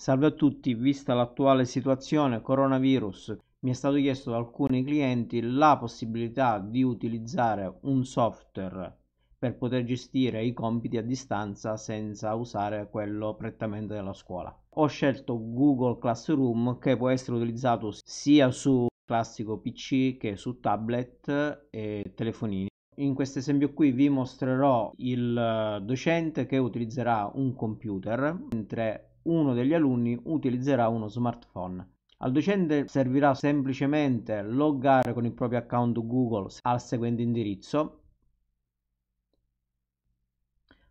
Salve a tutti, vista l'attuale situazione coronavirus, mi è stato chiesto da alcuni clienti la possibilità di utilizzare un software per poter gestire i compiti a distanza senza usare quello prettamente della scuola. Ho scelto Google Classroom che può essere utilizzato sia su classico PC che su tablet e telefonini. In questo esempio qui vi mostrerò il docente che utilizzerà un computer mentre uno degli alunni utilizzerà uno smartphone. Al docente servirà semplicemente loggare con il proprio account Google al seguente indirizzo.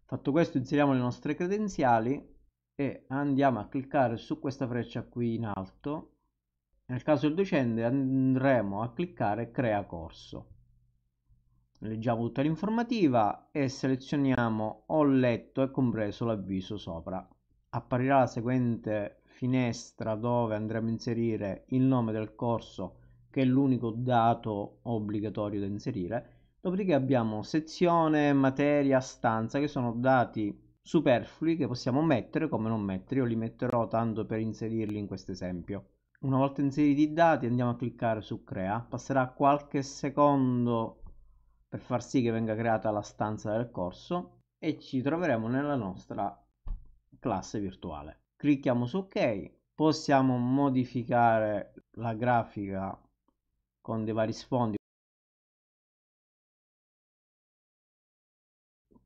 Fatto questo inseriamo le nostre credenziali e andiamo a cliccare su questa freccia qui in alto. Nel caso del docente andremo a cliccare crea corso. Leggiamo tutta l'informativa e selezioniamo ho letto e compreso l'avviso sopra apparirà la seguente finestra dove andremo a inserire il nome del corso che è l'unico dato obbligatorio da inserire dopodiché abbiamo sezione, materia, stanza che sono dati superflui che possiamo mettere come non mettere io li metterò tanto per inserirli in questo esempio una volta inseriti i dati andiamo a cliccare su crea passerà qualche secondo per far sì che venga creata la stanza del corso e ci troveremo nella nostra classe virtuale. Clicchiamo su ok, possiamo modificare la grafica con dei vari sfondi.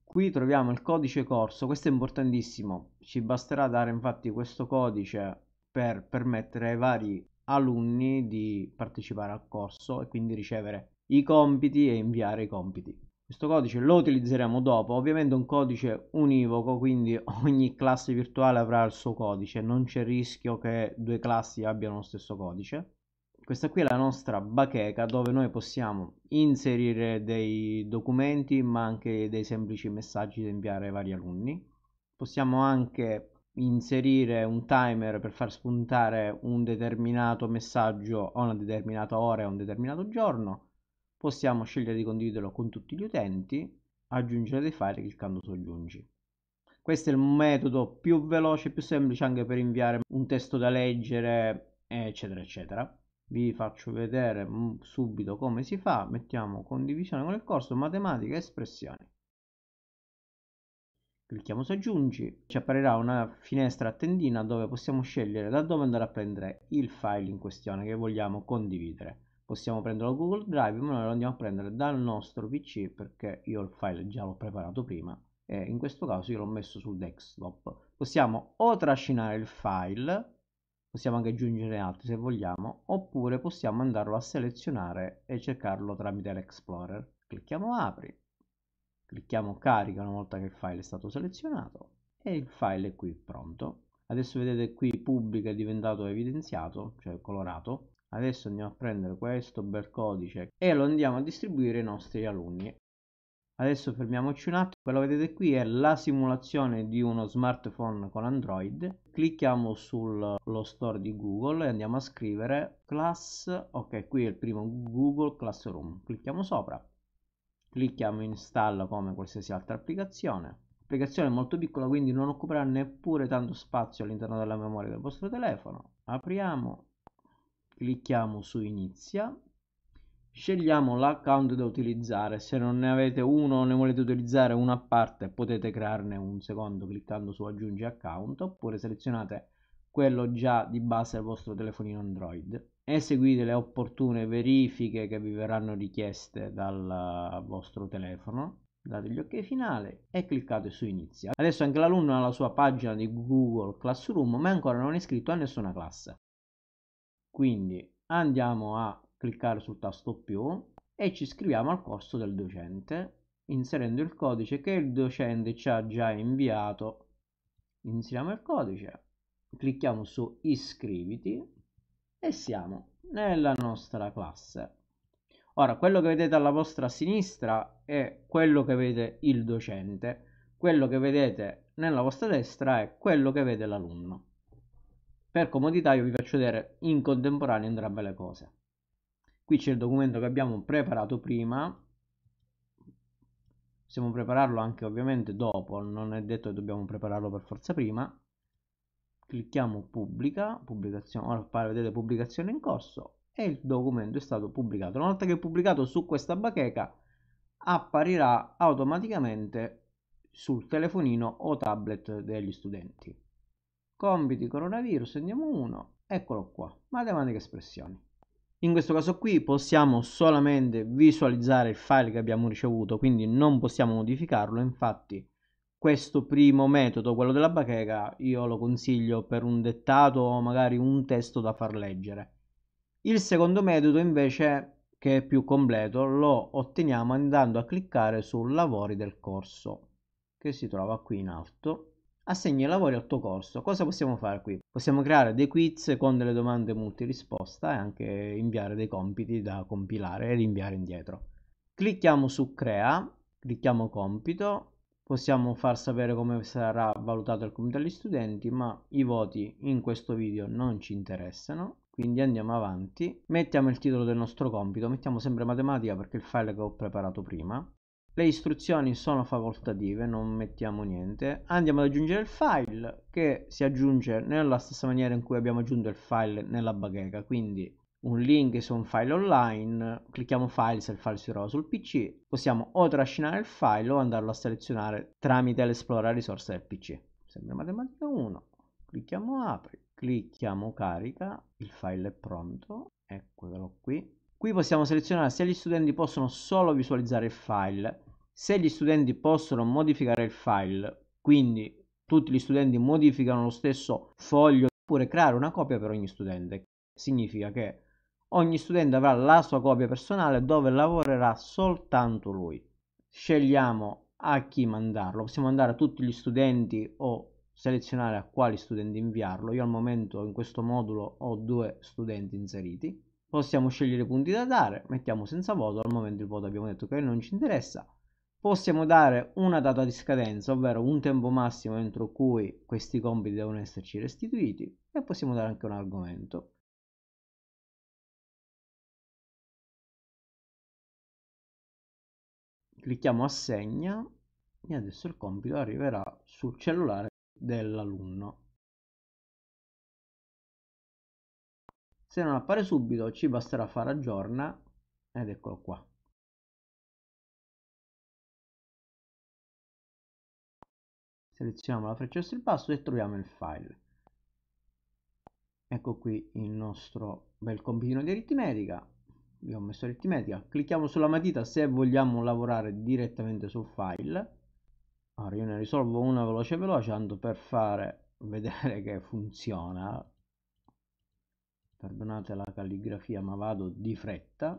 Qui troviamo il codice corso, questo è importantissimo, ci basterà dare infatti questo codice per permettere ai vari alunni di partecipare al corso e quindi ricevere i compiti e inviare i compiti. Questo codice lo utilizzeremo dopo, ovviamente è un codice univoco, quindi ogni classe virtuale avrà il suo codice, non c'è rischio che due classi abbiano lo stesso codice. Questa qui è la nostra bacheca dove noi possiamo inserire dei documenti ma anche dei semplici messaggi da inviare ai vari alunni. Possiamo anche inserire un timer per far spuntare un determinato messaggio a una determinata ora e a un determinato giorno possiamo scegliere di condividerlo con tutti gli utenti, aggiungere dei file cliccando su aggiungi. Questo è il metodo più veloce e più semplice anche per inviare un testo da leggere, eccetera, eccetera. Vi faccio vedere mm, subito come si fa. Mettiamo condivisione con il corso, matematica e espressioni. Clicchiamo su aggiungi, ci apparirà una finestra a tendina dove possiamo scegliere da dove andare a prendere il file in questione che vogliamo condividere possiamo prenderlo Google Drive ma noi lo andiamo a prendere dal nostro PC perché io il file già l'ho preparato prima e in questo caso io l'ho messo sul desktop possiamo o trascinare il file possiamo anche aggiungere altri se vogliamo oppure possiamo andarlo a selezionare e cercarlo tramite l'Explorer clicchiamo apri clicchiamo carica una volta che il file è stato selezionato e il file è qui pronto adesso vedete qui pubblica è diventato evidenziato cioè colorato adesso andiamo a prendere questo bel codice e lo andiamo a distribuire ai nostri alunni adesso fermiamoci un attimo quello che vedete qui è la simulazione di uno smartphone con android clicchiamo sullo store di google e andiamo a scrivere class ok qui è il primo google classroom clicchiamo sopra clicchiamo installa come qualsiasi altra applicazione l'applicazione è molto piccola quindi non occuperà neppure tanto spazio all'interno della memoria del vostro telefono apriamo clicchiamo su inizia scegliamo l'account da utilizzare se non ne avete uno o ne volete utilizzare una a parte potete crearne un secondo cliccando su aggiungi account oppure selezionate quello già di base al vostro telefonino android eseguite le opportune verifiche che vi verranno richieste dal vostro telefono date gli ok finale e cliccate su inizia adesso anche l'alunno ha la sua pagina di google classroom ma ancora non è iscritto a nessuna classe quindi andiamo a cliccare sul tasto più e ci iscriviamo al corso del docente inserendo il codice che il docente ci ha già inviato. Inseriamo il codice, clicchiamo su iscriviti e siamo nella nostra classe. Ora, quello che vedete alla vostra sinistra è quello che vede il docente, quello che vedete nella vostra destra è quello che vede l'alunno per comodità io vi faccio vedere in contemporanea entrambe le cose qui c'è il documento che abbiamo preparato prima possiamo prepararlo anche ovviamente dopo non è detto che dobbiamo prepararlo per forza prima clicchiamo pubblica pubblicazione ora appare vedete pubblicazione in corso e il documento è stato pubblicato una volta che è pubblicato su questa bacheca apparirà automaticamente sul telefonino o tablet degli studenti compiti coronavirus, andiamo uno, eccolo qua, matematica espressioni. In questo caso qui possiamo solamente visualizzare il file che abbiamo ricevuto, quindi non possiamo modificarlo, infatti questo primo metodo, quello della bacheca, io lo consiglio per un dettato o magari un testo da far leggere. Il secondo metodo invece, che è più completo, lo otteniamo andando a cliccare su lavori del corso, che si trova qui in alto Assegni lavori al tuo corso. Cosa possiamo fare qui? Possiamo creare dei quiz con delle domande multirisposta e anche inviare dei compiti da compilare e rinviare indietro. Clicchiamo su Crea, clicchiamo Compito, possiamo far sapere come sarà valutato il compito agli studenti, ma i voti in questo video non ci interessano quindi andiamo avanti mettiamo il titolo del nostro compito mettiamo sempre matematica perché il file che ho preparato prima le istruzioni sono facoltative, non mettiamo niente. Andiamo ad aggiungere il file che si aggiunge nella stessa maniera in cui abbiamo aggiunto il file nella bacheca, quindi un link su un file online, clicchiamo file se il file si trova sul PC, possiamo o trascinare il file o andarlo a selezionare tramite l'esplora risorse del PC. Sempre matematica 1, clicchiamo apri, clicchiamo carica, il file è pronto, eccolo qui, Qui possiamo selezionare se gli studenti possono solo visualizzare il file, se gli studenti possono modificare il file, quindi tutti gli studenti modificano lo stesso foglio, oppure creare una copia per ogni studente. Significa che ogni studente avrà la sua copia personale dove lavorerà soltanto lui. Scegliamo a chi mandarlo, possiamo mandare a tutti gli studenti o selezionare a quali studenti inviarlo. Io al momento in questo modulo ho due studenti inseriti Possiamo scegliere i punti da dare, mettiamo senza voto, al momento il voto abbiamo detto che non ci interessa. Possiamo dare una data di scadenza, ovvero un tempo massimo entro cui questi compiti devono esserci restituiti e possiamo dare anche un argomento. Clicchiamo assegna e adesso il compito arriverà sul cellulare dell'alunno. Se non appare subito ci basterà fare aggiorna ed eccolo qua. Selezioniamo la freccia basso e troviamo il file. Ecco qui il nostro bel compitino di aritmetica. Io ho messo aritmetica. Clicchiamo sulla matita se vogliamo lavorare direttamente sul file. Ora io ne risolvo una veloce veloce, tanto per fare vedere che funziona Perdonate la calligrafia, ma vado di fretta.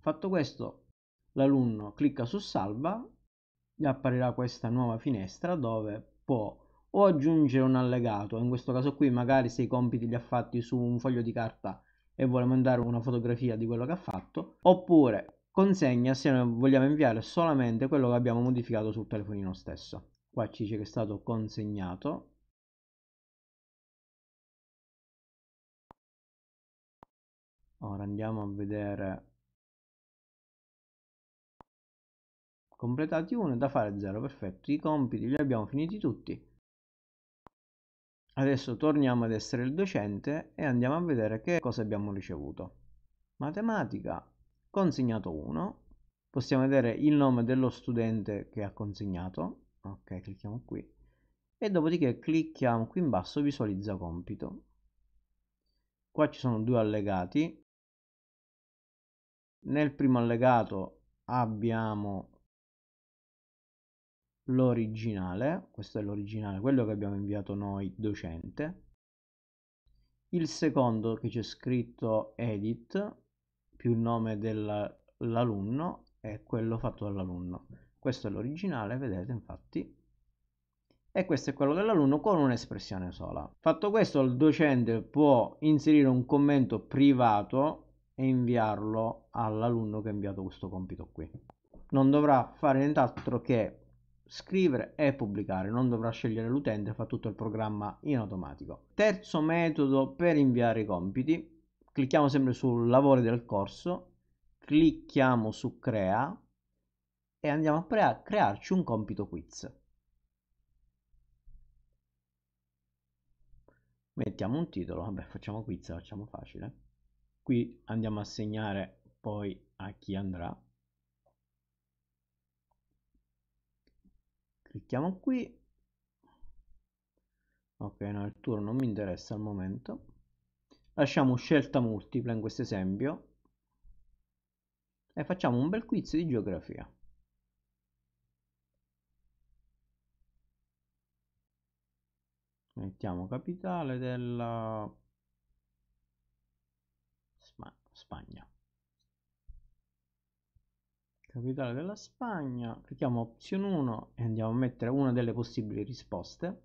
Fatto questo, l'alunno clicca su salva, gli apparirà questa nuova finestra dove può o aggiungere un allegato, in questo caso qui magari se i compiti li ha fatti su un foglio di carta e vuole mandare una fotografia di quello che ha fatto, oppure consegna se vogliamo inviare solamente quello che abbiamo modificato sul telefonino stesso. Qua ci dice che è stato consegnato. Ora andiamo a vedere completati 1 da fare 0, perfetto, i compiti li abbiamo finiti tutti Adesso torniamo ad essere il docente e andiamo a vedere che cosa abbiamo ricevuto. Matematica, consegnato 1. Possiamo vedere il nome dello studente che ha consegnato. Ok, clicchiamo qui. E dopodiché clicchiamo qui in basso visualizza compito. Qua ci sono due allegati. Nel primo allegato abbiamo l'originale, questo è l'originale, quello che abbiamo inviato noi, docente, il secondo che c'è scritto edit, più il nome dell'alunno, è quello fatto dall'alunno. Questo è l'originale, vedete infatti, e questo è quello dell'alunno con un'espressione sola. Fatto questo, il docente può inserire un commento privato e inviarlo all'alunno che ha inviato questo compito qui. Non dovrà fare nient'altro che scrivere e pubblicare, non dovrà scegliere l'utente, fa tutto il programma in automatico. Terzo metodo per inviare i compiti, clicchiamo sempre sul lavoro del corso, clicchiamo su crea e andiamo a crea crearci un compito quiz. Mettiamo un titolo, vabbè facciamo quiz, facciamo facile. Qui andiamo a segnare poi a chi andrà clicchiamo qui ok no il tour non mi interessa al momento lasciamo scelta multipla in questo esempio e facciamo un bel quiz di geografia mettiamo capitale della capitale della Spagna, clicchiamo opzione 1 e andiamo a mettere una delle possibili risposte.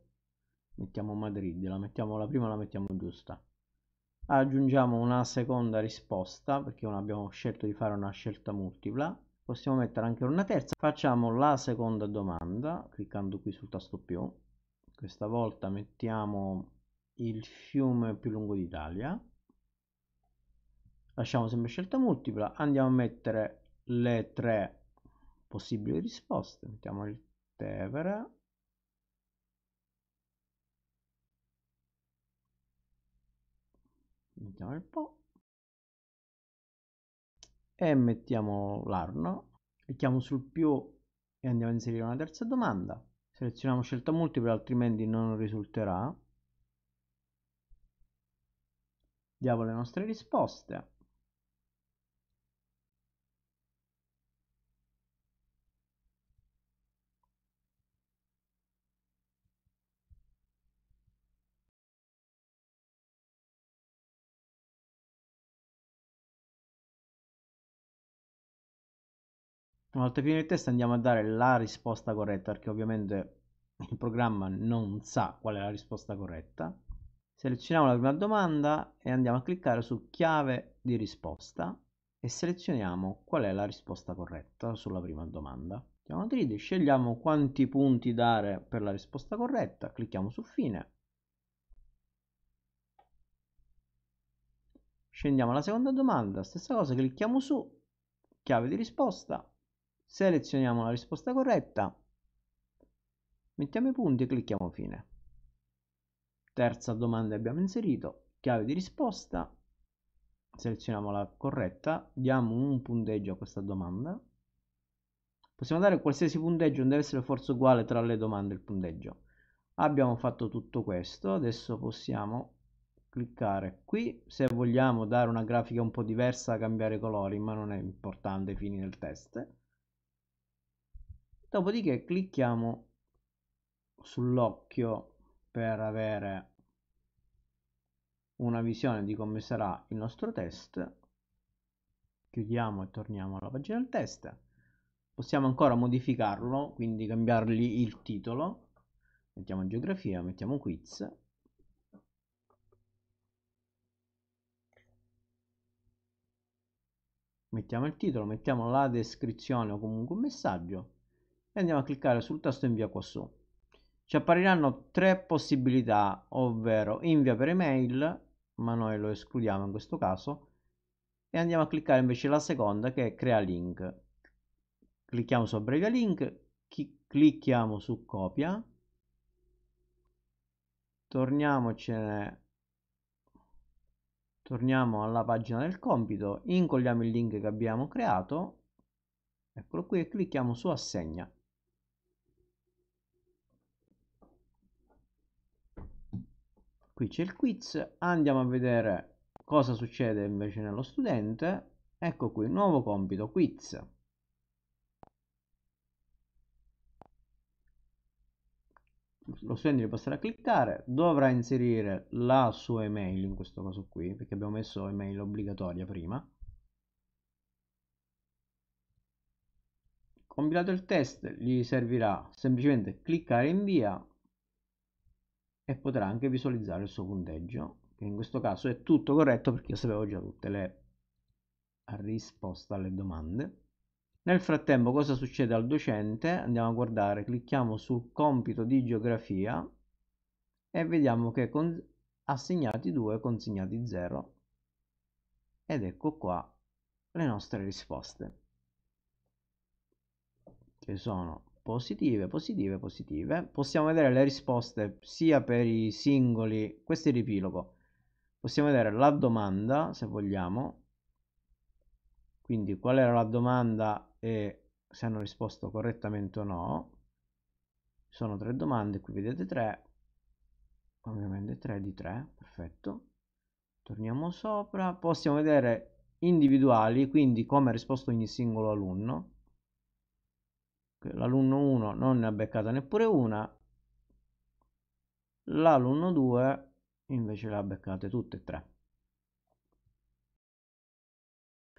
Mettiamo Madrid, la, mettiamo, la prima la mettiamo giusta. Aggiungiamo una seconda risposta perché non abbiamo scelto di fare una scelta multipla. Possiamo mettere anche una terza. Facciamo la seconda domanda cliccando qui sul tasto più. Questa volta mettiamo il fiume più lungo d'Italia. Lasciamo sempre scelta multipla. Andiamo a mettere le tre possibili risposte. Mettiamo il Tevere. Mettiamo il Po. E mettiamo l'Arno. Clicchiamo sul più e andiamo a inserire una terza domanda. Selezioniamo scelta multipla, altrimenti non risulterà. Diamo le nostre risposte. una volta finito il test andiamo a dare la risposta corretta perché ovviamente il programma non sa qual è la risposta corretta. Selezioniamo la prima domanda e andiamo a cliccare su chiave di risposta e selezioniamo qual è la risposta corretta sulla prima domanda. Chiamo tridi, scegliamo quanti punti dare per la risposta corretta, clicchiamo su fine. Scendiamo alla seconda domanda, stessa cosa, clicchiamo su chiave di risposta selezioniamo la risposta corretta, mettiamo i punti e clicchiamo fine. Terza domanda abbiamo inserito, chiave di risposta, selezioniamo la corretta, diamo un punteggio a questa domanda. Possiamo dare qualsiasi punteggio, non deve essere forse uguale tra le domande il punteggio. Abbiamo fatto tutto questo, adesso possiamo cliccare qui se vogliamo dare una grafica un po' diversa, cambiare colori, ma non è importante ai fini del test dopodiché clicchiamo sull'occhio per avere una visione di come sarà il nostro test chiudiamo e torniamo alla pagina del test possiamo ancora modificarlo quindi cambiargli il titolo mettiamo geografia mettiamo quiz mettiamo il titolo mettiamo la descrizione o comunque un messaggio andiamo a cliccare sul tasto invia qua su ci appariranno tre possibilità ovvero invia per email ma noi lo escludiamo in questo caso e andiamo a cliccare invece la seconda che è crea link clicchiamo su abbreviare link clicchiamo su copia torniamocene torniamo alla pagina del compito incolliamo il link che abbiamo creato eccolo qui e clicchiamo su assegna qui c'è il quiz andiamo a vedere cosa succede invece nello studente ecco qui nuovo compito quiz lo studente li passerà a cliccare, dovrà inserire la sua email in questo caso qui, perché abbiamo messo email obbligatoria prima. Compilato il test gli servirà semplicemente cliccare invia e potrà anche visualizzare il suo punteggio, che in questo caso è tutto corretto perché io sapevo già tutte le risposte alle domande. Nel frattempo cosa succede al docente? Andiamo a guardare, clicchiamo sul compito di geografia e vediamo che con... assegnati 2, consegnati 0 ed ecco qua le nostre risposte che sono positive, positive, positive. Possiamo vedere le risposte sia per i singoli, questo è il riepilogo. Possiamo vedere la domanda, se vogliamo. Quindi qual era la domanda e se hanno risposto correttamente o no. Sono tre domande, qui vedete tre. Ovviamente tre di tre, perfetto. Torniamo sopra, possiamo vedere individuali, quindi come ha risposto ogni singolo alunno l'alunno 1 non ne ha beccata neppure una, l'alunno 2 invece le ha beccate tutte e tre.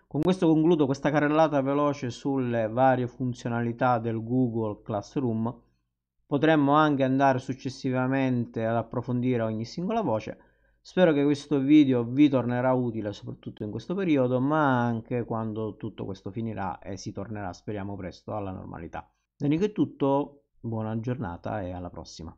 Con questo concludo questa carrellata veloce sulle varie funzionalità del Google Classroom. Potremmo anche andare successivamente ad approfondire ogni singola voce, Spero che questo video vi tornerà utile soprattutto in questo periodo, ma anche quando tutto questo finirà e si tornerà, speriamo presto, alla normalità. Bene che tutto, buona giornata e alla prossima.